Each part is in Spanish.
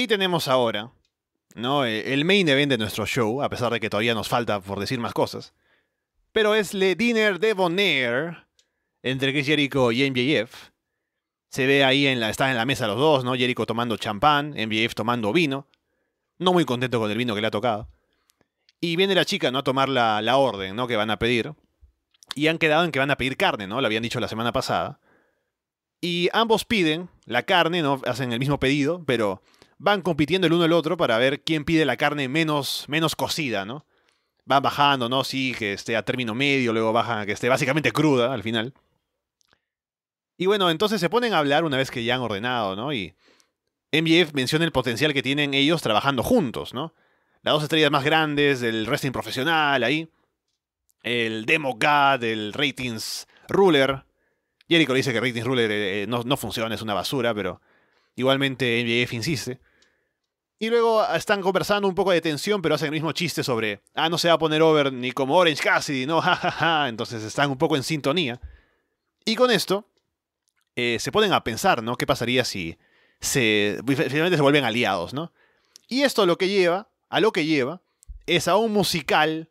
Y tenemos ahora, ¿no? Eh, el main event de nuestro show, a pesar de que todavía nos falta por decir más cosas. Pero es Le Dinner de Bonaire entre Chris Jericho y MJF. Se ve ahí en la. están en la mesa los dos, ¿no? Jericho tomando champán, MJF tomando vino. No muy contento con el vino que le ha tocado. Y viene la chica, ¿no? A tomar la, la orden, ¿no? Que van a pedir. Y han quedado en que van a pedir carne, ¿no? Lo habían dicho la semana pasada. Y ambos piden la carne, ¿no? Hacen el mismo pedido, pero van compitiendo el uno el otro para ver quién pide la carne menos, menos cocida, ¿no? Van bajando, ¿no? Sí, que esté a término medio, luego bajan que esté básicamente cruda al final. Y bueno, entonces se ponen a hablar una vez que ya han ordenado, ¿no? Y MJF menciona el potencial que tienen ellos trabajando juntos, ¿no? Las dos estrellas más grandes del wrestling profesional ahí. El Demo God, el Ratings Ruler. Jericho dice que Ratings Ruler eh, eh, no, funciona, es una basura, pero igualmente MJF insiste. Y luego están conversando un poco de tensión, pero hacen el mismo chiste sobre, ah, no se va a poner over ni como Orange Cassidy, no, jajaja. Ja, ja. Entonces están un poco en sintonía. Y con esto, eh, se ponen a pensar, ¿no? ¿Qué pasaría si se, finalmente se vuelven aliados, ¿no? Y esto lo que lleva, a lo que lleva, es a un musical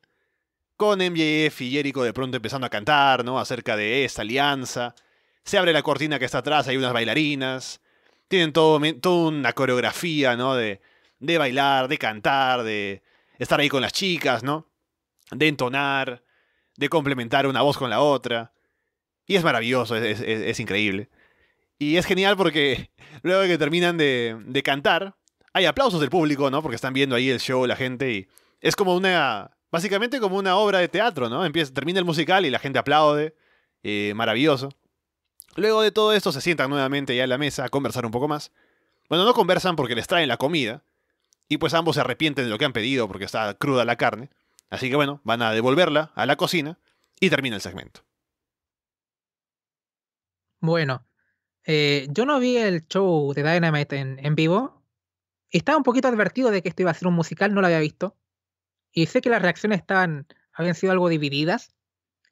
con MJF y Jericho de pronto empezando a cantar, ¿no? Acerca de esta alianza. Se abre la cortina que está atrás, hay unas bailarinas. Tienen todo, toda una coreografía, ¿no? De, de bailar, de cantar, de estar ahí con las chicas, ¿no? De entonar, de complementar una voz con la otra. Y es maravilloso, es, increíble. Y es genial porque luego de que terminan de, cantar, hay aplausos del público, ¿no? Porque están viendo ahí el show, la gente, y es como una... Básicamente como una obra de teatro, ¿no? Empieza, termina el musical y la gente aplaude. Eh, maravilloso. Luego de todo esto se sientan nuevamente ya en la mesa a conversar un poco más. Bueno, no conversan porque les traen la comida, y pues ambos se arrepienten de lo que han pedido porque está cruda la carne. Así que bueno, van a devolverla a la cocina y termina el segmento. Bueno, eh, yo no vi el show de Dynamite en, en, vivo. Estaba un poquito advertido de que esto iba a ser un musical, no lo había visto. Y sé que las reacciones estaban, habían sido algo divididas.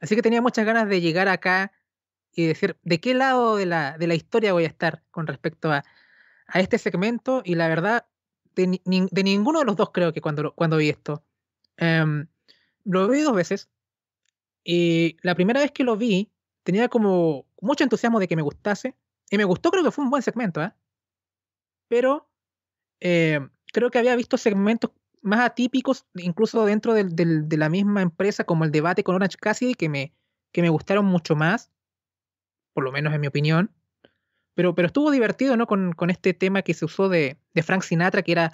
Así que tenía muchas ganas de llegar acá y decir de qué lado de la, de la historia voy a estar con respecto a, a este segmento. Y la verdad, de, ninguno de los dos creo que cuando, cuando vi esto. Em, lo vi dos veces y la primera vez que lo vi tenía como mucho entusiasmo de que me gustase y me gustó, creo que fue un buen segmento, ¿eh? pero em, creo que había visto segmentos más atípicos, incluso dentro de, la misma empresa, como el debate con Orange Cassidy, que me, que me gustaron mucho más, por lo menos en mi opinión. Pero, estuvo divertido, ¿no? Con, este tema que se usó de, Frank Sinatra, que era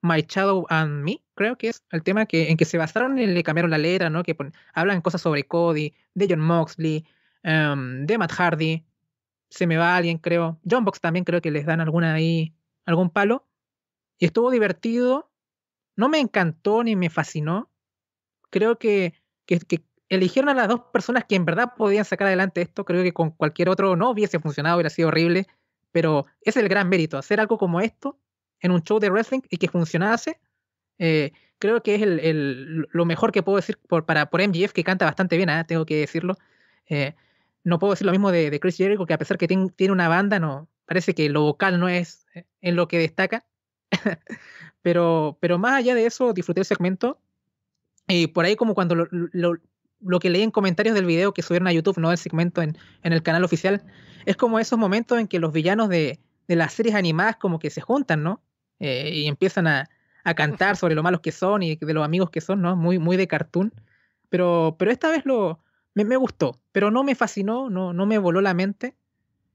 My Shadow and Me, creo que es el tema que, en que se basaron y le cambiaron la letra, ¿no? Que hablan cosas sobre Cody, de John Moxley, em, de Matt Hardy, se me va alguien, creo. John Box también creo que les dan alguna ahí, algún palo. Y estuvo divertido. No me encantó ni me fascinó. Creo que, que eligieron a las dos personas que en verdad podían sacar adelante esto. Creo que con cualquier otro no hubiese funcionado, hubiera sido horrible. Pero es el gran mérito, hacer algo como esto en un show de wrestling y que funcionase. Eh, creo que es el, lo mejor que puedo decir por, para, por MGF, que canta bastante bien, ¿ah? tengo que decirlo. Eh, no puedo decir lo mismo de, Chris Jericho, que a pesar que tiene una banda, no parece que lo vocal no es eh, en lo que destaca. pero, pero más allá de eso, disfruté el segmento. Y por ahí como cuando lo, lo que leí en comentarios del video que subieron a YouTube, no del segmento en, el canal oficial, es como esos momentos en que los villanos de, las series animadas como que se juntan, ¿no? Eh, y empiezan a, cantar sobre lo malos que son y de los amigos que son, ¿no? Muy, muy de cartoon. Pero, pero esta vez lo, me, gustó, pero no me fascinó, no, no me voló la mente.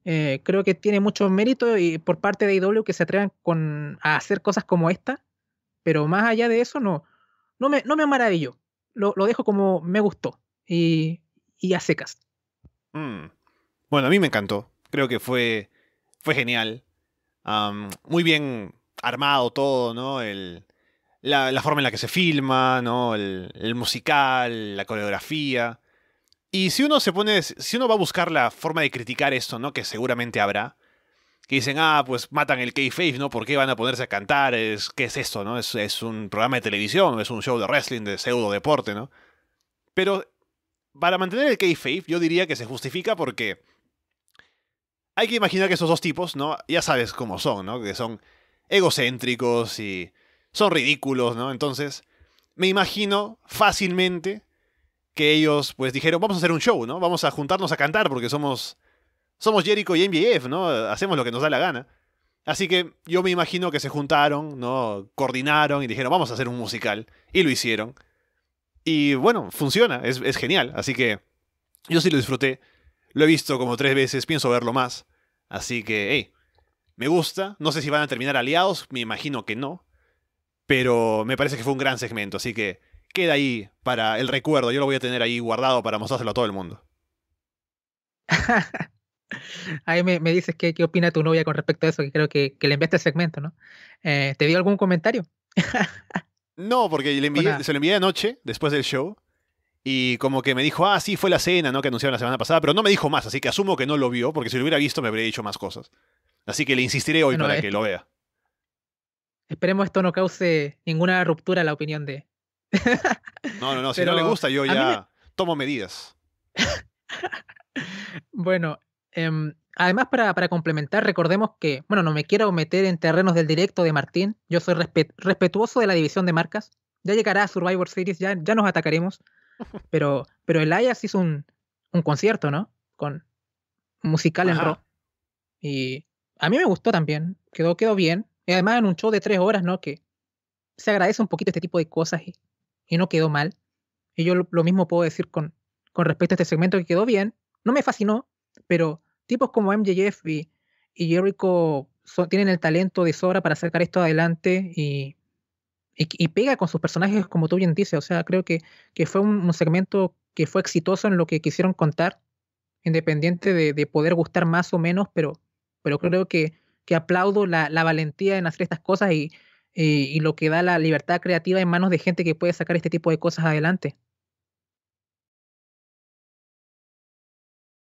Eh, creo que tiene mucho mérito y por parte de IW e que se atrevan con, a hacer cosas como esta, pero más allá de eso no, no, me, no me maravilló lo, dejo como me gustó y, y a secas. Mm. Bueno, a mí me encantó. Creo que fue, fue genial. muy bien armado todo, ¿no? El, la, forma en la que se filma, ¿no? El, el, musical, la coreografía. Y si uno se pone, si uno va a buscar la forma de criticar esto, ¿no? Que seguramente habrá, que dicen, ah, pues matan el k ¿no? ¿Por qué van a ponerse a cantar? Es, ¿Qué es esto, no? Es, es un programa de televisión, es un show de wrestling, de pseudo deporte, ¿no? Pero para mantener el K-Faith, yo diría que se justifica porque hay que imaginar que esos dos tipos, ¿no? Ya sabes cómo son, ¿no? Que son egocéntricos y son ridículos, ¿no? Entonces, me imagino fácilmente que ellos, pues, dijeron, vamos a hacer un show, ¿no? Vamos a juntarnos a cantar porque somos somos Jericho y NBAF, ¿no? Hacemos lo que nos da la gana. Así que yo me imagino que se juntaron, ¿no? Coordinaron y dijeron, vamos a hacer un musical. Y lo hicieron. Y bueno, funciona, es, genial. Así que yo sí lo disfruté. Lo he visto como tres veces, pienso verlo más. Así que, hey, me gusta. No sé si van a terminar aliados, me imagino que no. Pero me parece que fue un gran segmento, así que queda ahí para el recuerdo. Yo lo voy a tener ahí guardado para mostrárselo a todo el mundo. Ahí me, dices qué, qué opina tu novia con respecto a eso, que creo que, le enviaste el segmento, ¿no? Eh, ¿Te dio algún comentario? no, porque se lo envié anoche, después del show, y como que me dijo, ah, sí, fue la cena, ¿no? Que anunciaron la semana pasada, pero no me dijo más, así que asumo que no lo vio, porque si lo hubiera visto me habría dicho más cosas. Así que le insistiré hoy para que lo vea. Esperemos esto no cause ninguna ruptura a la opinión de. no, no, no, si no le gusta, yo ya tomo medidas. bueno, Em, además, para, complementar, recordemos que, bueno, no me quiero meter en terrenos del directo de Martín. Yo soy respetuoso de la división de marcas. Ya llegará Survivor Series, ya, ya nos atacaremos. Pero, pero el Ayas hizo un, un concierto, ¿no? Con musical en rock. Y a mí me gustó también. Quedó, quedó bien. Y además en un show de tres horas, ¿no? Que se agradece un poquito este tipo de cosas y, no quedó mal. Y yo lo, mismo puedo decir con, con respecto a este segmento que quedó bien. No me fascinó, pero tipos como MJF y, y Jericho tienen el talento de sobra para sacar esto adelante y, y, pega con sus personajes, como tú bien dices. O sea, creo que, que fue un, segmento que fue exitoso en lo que quisieron contar, independiente de, poder gustar más o menos, pero, pero creo que, que aplaudo la, valentía en hacer estas cosas y, y, lo que da la libertad creativa en manos de gente que puede sacar este tipo de cosas adelante.